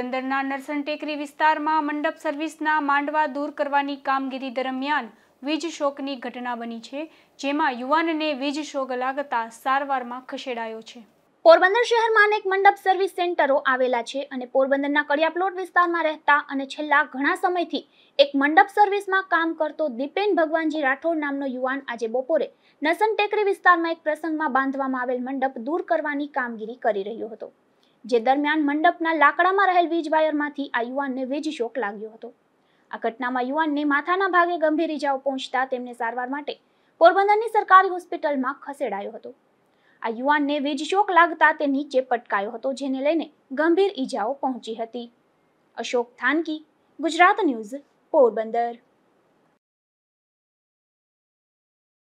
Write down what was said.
બંદરના નરસન ટેકરી વિસ્તારમાં મંડપ સર્વિસના માંડવા દૂર કરવાની કામગીરી દરમિયાન વીજ શોકની ઘટના બની છે જેમાં યુવાનને વીજ શોક લાગતા સારવારમાં ખસેડાયો છે પોરબંદર શહેરમાં અનેક મંડપ સર્વિસ સેન્ટરો આવેલા છે અને પોરબંદરના કડિયા પ્લોટ વિસ્તારમાં રહેતા અને છેલ્લા ઘણા સમયથી એક મંડપ સર્વિસમાં કામ કરતો દીપેન ભગવાનજી રાઠોડ નામનો યુવાન આજે બપોરે નસન ટેકરી વિસ્તારમાં એક પ્રસંગમાં બાંધવામાં આવેલ મંડપ દૂર કરવાની કામગીરી કરી રહ્યો હતો જે દરમિયાન મંડપના લાકડામાં રહેલ વીજ વાયરમાંથી આ યુવાનને વીજ શોક લાગ્યો હતો આ ઘટનામાં યુવાનને માથાના ભાગે ગંભીર ઇજાઓ પહોંચતા તેમને સારવાર માટે પોરબંદરની સરકારી હોસ્પિટલમાં ખસેડાયો હતો આ યુવાનને વીજ શોક લાગતા તે નીચે પટકાયો હતો જેને લઈને ગંભીર ઇજાઓ પહોંચી હતી અશોક થાનકી ગુજરાત ન્યૂઝ પોરબંદર